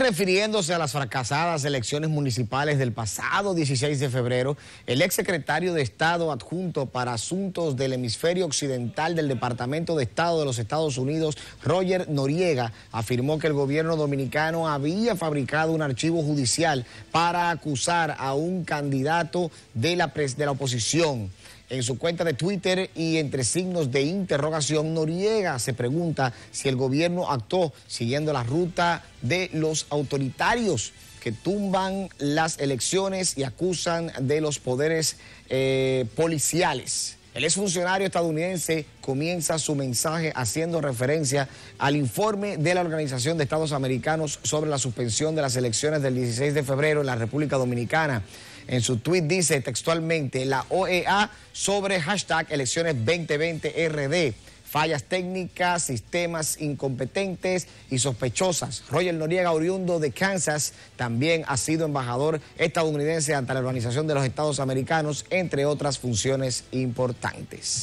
Refiriéndose a las fracasadas elecciones municipales del pasado 16 de febrero, el exsecretario de Estado adjunto para asuntos del hemisferio occidental del Departamento de Estado de los Estados Unidos, Roger Noriega, afirmó que el gobierno dominicano había fabricado un archivo judicial para acusar a un candidato de la, de la oposición. En su cuenta de Twitter y entre signos de interrogación, Noriega se pregunta si el gobierno actuó siguiendo la ruta de los autoritarios que tumban las elecciones y acusan de los poderes eh, policiales. El exfuncionario estadounidense comienza su mensaje haciendo referencia al informe de la Organización de Estados Americanos sobre la suspensión de las elecciones del 16 de febrero en la República Dominicana. En su tweet dice textualmente, la OEA sobre hashtag elecciones 2020RD fallas técnicas, sistemas incompetentes y sospechosas. Roger Noriega, oriundo de Kansas, también ha sido embajador estadounidense ante la Organización de los Estados Americanos, entre otras funciones importantes.